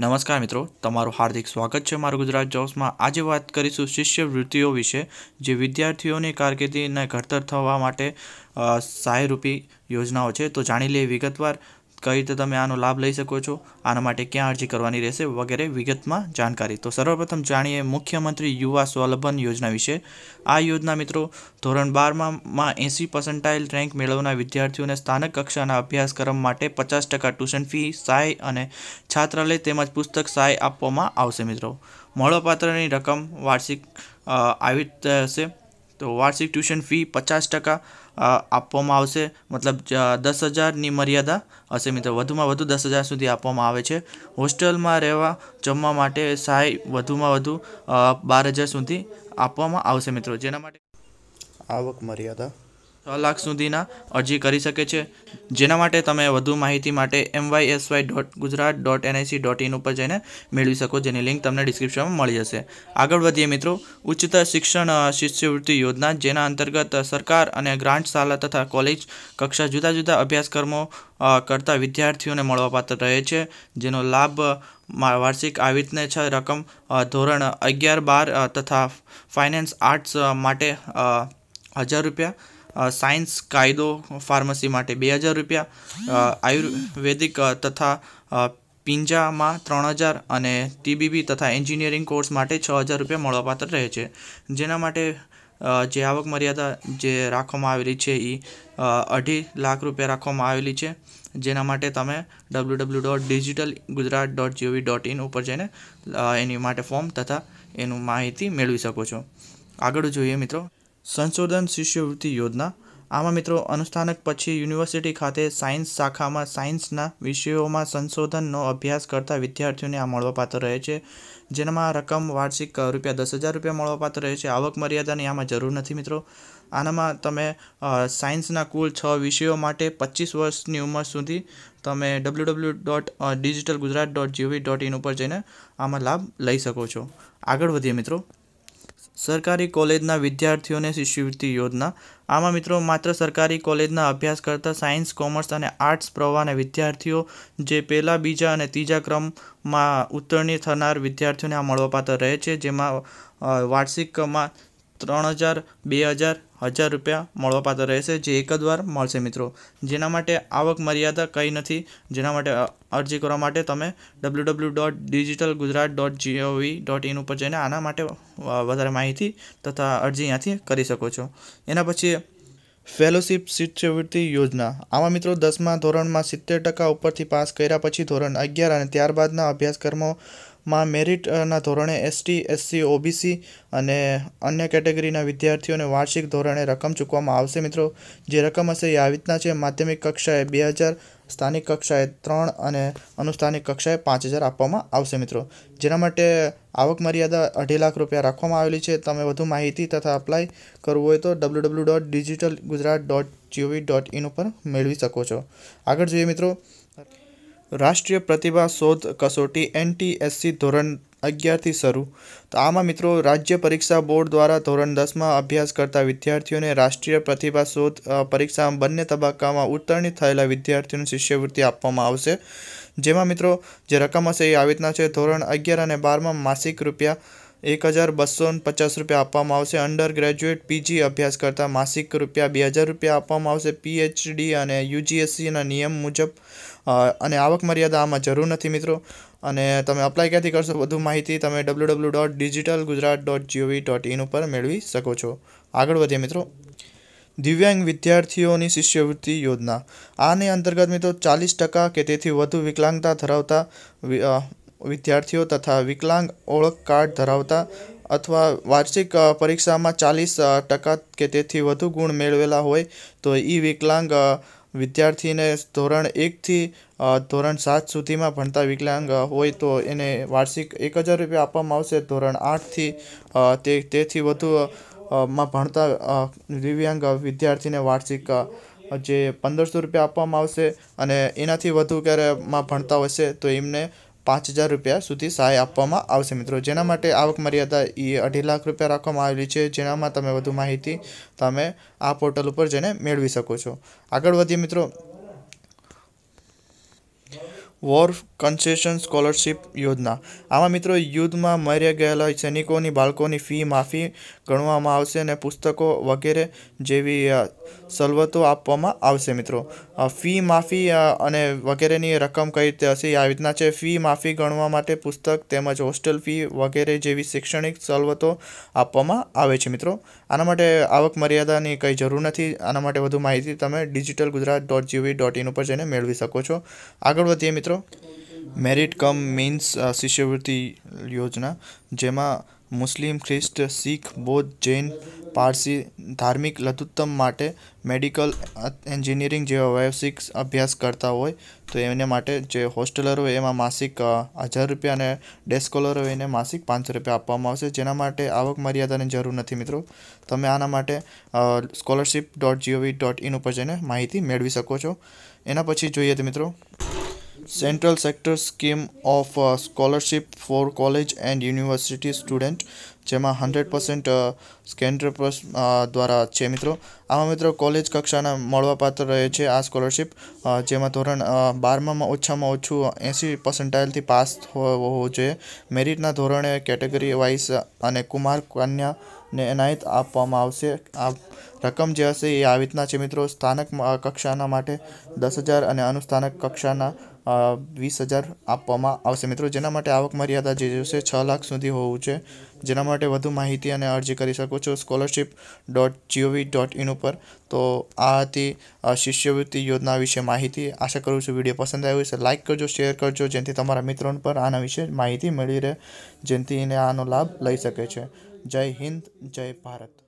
નમસ્કાર મિત્રો તમારું હાર્દિક સ્વાગત છે મારું ગુજરાત જોબ્સમાં આજે વાત કરીશું શિષ્યવૃત્તિઓ વિશે જે વિદ્યાર્થીઓની કારકિર્દીને ઘડતર થવા માટે સહાયરૂપી યોજનાઓ છે તો જાણી લઈએ વિગતવાર કઈ રીતે તમે આનો લાભ લઈ શકો છો આના માટે ક્યાં અરજી કરવાની રહેશે વગેરે વિગતમાં જાણકારી તો સર્વપ્રથમ જાણીએ મુખ્યમંત્રી યુવા સ્વાવલંબન યોજના વિશે આ યોજના મિત્રો ધોરણ બારમાં એંસી પર્સન્ટાઇલ રેન્ક મેળવનાર વિદ્યાર્થીઓને સ્થાનક કક્ષાના અભ્યાસક્રમ માટે પચાસ ટકા ટ્યુશન ફી સહાય અને છાત્રાલય તેમજ પુસ્તક સહાય આપવામાં આવશે મિત્રો મળવાપાત્રની રકમ વાર્ષિક આવી હશે તો વાર્ષિક ટ્યુશન ફી પચાસ ટકા આપવામાં આવશે મતલબ દસ હજારની મર્યાદા હશે મિત્રો વધુમાં વધુ દસ હજાર સુધી આપવામાં આવે છે હોસ્ટેલમાં રહેવા જમવા માટે સહાય વધુમાં વધુ બાર હજાર સુધી આપવામાં આવશે મિત્રો જેના માટે આવક મર્યાદા છ લાખ સુધીના અરજી કરી શકે છે જેના માટે તમે વધુ માહિતી માટે M Y S Y dot Gujarat dot NIC dot in ઉપર જઈને મેળવી શકો જેની લિંક તમને ડિસ્ક્રિપ્શનમાં મળી જશે આગળ વધીએ મિત્રો ઉચ્ચતર શિક્ષણ શિષ્યવૃત્તિ યોજના જેના અંતર્ગત સરકાર અને ગ્રાન્ટ શાળા તથા કોલેજ કક્ષા જુદા જુદા અભ્યાસક્રમો કરતા વિદ્યાર્થીઓને મળવાપાત્ર રહે છે જેનો લાભ વાર્ષિક આવી રીતને છ રકમ ધોરણ અગિયાર બાર તથા ફાઇનાન્સ આર્ટ્સ માટે હજાર રૂપિયા સાયન્સ કાયદો ફાર્મસી માટે બે હજાર રૂપિયા આયુર્વેદિક તથા પિંજામાં ત્રણ હજાર અને ટીબીબી તથા એન્જિનિયરિંગ કોર્સ માટે છ હજાર રૂપિયા મળવાપાત્ર રહે છે જેના માટે જે આવક મર્યાદા જે રાખવામાં આવેલી છે એ અઢી લાખ રૂપિયા રાખવામાં આવેલી છે જેના માટે તમે W W dot digital Gujarat dot GOV dot in ઉપર જઈને એની માટે ફોર્મ તથા એનું માહિતી મેળવી શકો છો આગળ જોઈએ મિત્રો સંશોધન શિષ્યવૃત્તિ યોજના આમાં મિત્રો અનુષ્ઠાનક પછી યુનિવર્સિટી ખાતે સાયન્સ શાખામાં સાયન્સના વિષયોમાં સંશોધનનો અભ્યાસ કરતા વિદ્યાર્થીઓને આ મળવાપાત્ર રહે છે જેનામાં રકમ વાર્ષિક રૂપિયા દસ હજાર રૂપિયા મળવાપાત્ર રહે છે આવક મર્યાદાની આમાં જરૂર નથી મિત્રો આનામાં તમે સાયન્સના કુલ છ વિષયો માટે પચીસ વર્ષની ઉંમર સુધી તમે W W dot digital Gujarat dot GOV dot in ઉપર જઈને આમાં લાભ લઈ શકો છો આગળ વધીએ મિત્રો સરકારી કોલેજના વિદ્યાર્થીઓને શિષ્યવૃત્તિ યોજના આમાં મિત્રો માત્ર સરકારી કોલેજના અભ્યાસ કરતા સાયન્સ કોમર્સ અને આર્ટ્સ પ્રવાહના વિદ્યાર્થીઓ જે પહેલા બીજા અને ત્રીજા ક્રમમાં ઉત્તરણી થનાર વિદ્યાર્થીઓને આ મળવાપાત્ર રહે છે જેમાં વાર્ષિકમાં ત્રણ હજાર બે હજાર હજાર રૂપિયા મળવાપાત્ર રહેશે જે એક જ વાર મળશે મિત્રો જેના માટે આવક મર્યાદા કંઈ નથી જેના માટે અરજી કરવા માટે તમે W W dot digital Gujarat dot GOV dot in ઉપર જઈને આના માટે વધારે માહિતી તથા અરજી અહીંયાથી કરી શકો છો એના પછી ફેલોશિપ શિષ્યવૃત્તિ યોજના આમાં મિત્રો દસમા ધોરણમાં સિત્તેર ટકા ઉપરથી પાસ કર્યા પછી ધોરણ અગિયાર અને ત્યારબાદના અભ્યાસક્રમો માં મેરિટના ધોરણે એસટી એસસી ઓબીસી અને અન્ય કેટેગરીના વિદ્યાર્થીઓને વાર્ષિક ધોરણે રકમ ચૂકવવામાં આવશે મિત્રો જે રકમ હશે એ આવી રીતના છે માધ્યમિક કક્ષાએ બે હજાર સ્થાનિક કક્ષાએ ત્રણ અને અનુસ્થાનિક કક્ષાએ પાંચ હજાર આપવામાં આવશે મિત્રો જેના માટે આવક મર્યાદા અઢી લાખ રૂપિયા રાખવામાં આવેલી છે તમે વધુ માહિતી તથા અપ્લાય કરવું હોય તો W W dot digital Gujarat dot GOV dot in ઉપર મેળવી શકો છો આગળ જોઈએ મિત્રો રાષ્ટ્રીય પ્રતિભા શોધ કસોટી એનટીએસસી ધોરણ અગિયારથી શરૂ તો આમાં મિત્રો રાજ્ય પરીક્ષા બોર્ડ દ્વારા ધોરણ દસમાં અભ્યાસ કરતા વિદ્યાર્થીઓને રાષ્ટ્રીય પ્રતિભા શોધ પરીક્ષામાં બંને તબક્કામાં ઉત્તીર્ણ થયેલા વિદ્યાર્થીઓને શિષ્યવૃત્તિ આપવામાં આવશે જેમાં મિત્રો જે રકમ હશે એ આવી રીતના છે ધોરણ અગિયાર અને બારમાં માસિક રૂપિયા એક હજાર બસો પચાસ રૂપિયા આપવામાં આવશે અંડર ગ્રેજ્યુએટ પીજી અભ્યાસ કરતા માસિક રૂપિયા બે હજાર રૂપિયા આપવામાં આવશે પીએચડી અને યુજીએસસીના નિયમ મુજબ અને આવક મર્યાદા આમાં જરૂર નથી મિત્રો અને તમે અપ્લાય ક્યાંથી કરશો વધુ માહિતી તમે W W dot digital Gujarat dot GOV dot in ઉપર મેળવી શકો છો આગળ વધીએ મિત્રો દિવ્યાંગ વિદ્યાર્થીઓની શિષ્યવૃત્તિ યોજના આને અંતર્ગત મિત્રો ચાલીસ ટકા કે તેથી વધુ વિકલાંગતા ધરાવતા વિદ્યાર્થીઓ તથા વિકલાંગ ઓળખ કાર્ડ ધરાવતા અથવા વાર્ષિક પરીક્ષામાં ચાલીસ ટકા કે તેથી વધુ ગુણ મેળવેલા હોય તો એ વિકલાંગ વિદ્યાર્થીને ધોરણ એકથી ધોરણ સાત સુધીમાં ભણતા વિકલાંગ હોય તો એને વાર્ષિક એક હજાર રૂપિયા આપવામાં આવશે ધોરણ આઠથી તે તેથી વધુ માં ભણતા દિવ્યાંગ વિદ્યાર્થીને વાર્ષિક જે પંદરસો રૂપિયા આપવામાં આવશે અને એનાથી વધુ ક્યારેમાં ભણતા હશે તો એમને પાંચ હજાર રૂપિયા સુધી સહાય આપવામાં આવશે મિત્રો જેના માટે આવક મર્યાદા એ અઢી લાખ રૂપિયા રાખવામાં આવેલી છે જેનામાં તમે વધુ માહિતી તમે આ પોર્ટલ ઉપર જઈને મેળવી શકો છો આગળ વધીએ મિત્રો વોર કન્સેશન સ્કોલરશીપ યોજના આમાં મિત્રો યુદ્ધમાં મર્યા ગયેલા સૈનિકોની બાળકોની ફી માફી ગણવામાં આવશે અને પુસ્તકો વગેરે જેવી સલવતો આપવામાં આવશે મિત્રો ફી માફી અને વગેરેની રકમ કઈ રીતે હશે આ રીતના છે ફી માફી ગણવા માટે પુસ્તક તેમજ હોસ્ટેલ ફી વગેરે જેવી શૈક્ષણિક સલવતો આપવામાં આવે છે મિત્રો આના માટે આવક મર્યાદાની કંઈ જરૂર નથી આના માટે વધુ માહિતી તમે digital Gujarat dot GOV dot in ઉપર જઈને મેળવી શકો છો આગળ વધીએ મિત્રો મિત્રો મેરિટ કમ મીન્સ શિષ્યવૃત્તિ યોજના જેમાં મુસ્લિમ ખ્રિસ્ત શીખ બૌદ્ધ જૈન પારસી ધાર્મિક લઘુત્તમ માટે મેડિકલ એન્જિનિયરિંગ જેવા વ્યવસાયિક અભ્યાસ કરતા હોય તો એને માટે જે હોસ્ટેલર હોય એમાં માસિક હજાર રૂપિયા અને ડે હોય એને માસિક પાંચસો રૂપિયા આપવામાં આવશે જેના માટે આવક મર્યાદાની જરૂર નથી મિત્રો તમે આના માટે scholarship dot GOV dot in ઉપર જઈને માહિતી મેળવી શકો છો એના પછી જોઈએ તો મિત્રો central sector scheme of uh, for college and university student જેમાં હન્ડ્રેડ પર્સન્ટ કેન્દ્ર દ્વારા છે મિત્રો આમાં મિત્રો કોલેજ કક્ષાના મળવાપાત્ર રહે છે આ સ્કોલરશીપ જેમાં ધોરણ બારમામાં ઓછામાં ઓછું એંસી પર્સન્ટાઇલથી પાસ હોવું જોઈએ મેરિટના ધોરણે કેટેગરી વાઇઝ અને કુમાર કન્યાને એનાયત આપવામાં આવશે આ રકમ જે હશે એ આવી રીતના છે મિત્રો સ્થાનક કક્ષાના માટે દસ હજાર અને અનુસ્થાનક કક્ષાના વીસ હજાર આપવામાં આવશે મિત્રો જેના માટે આવક મર્યાદા જે છે છ લાખ સુધી હોવું છે જેના માટે વધુ માહિતી અને અરજી કરી શકો છો scholarship dot GOV dot in ઉપર તો આ હતી શિષ્યવૃત્તિ યોજના વિશે માહિતી આશા કરું છું વિડીયો પસંદ આવ્યો છે લાઇક કરજો શેર કરજો જેથી તમારા મિત્રો પર આના વિશે માહિતી મળી રહે જેથી એને આનો લાભ લઈ શકે છે જય હિન્દ જય ભારત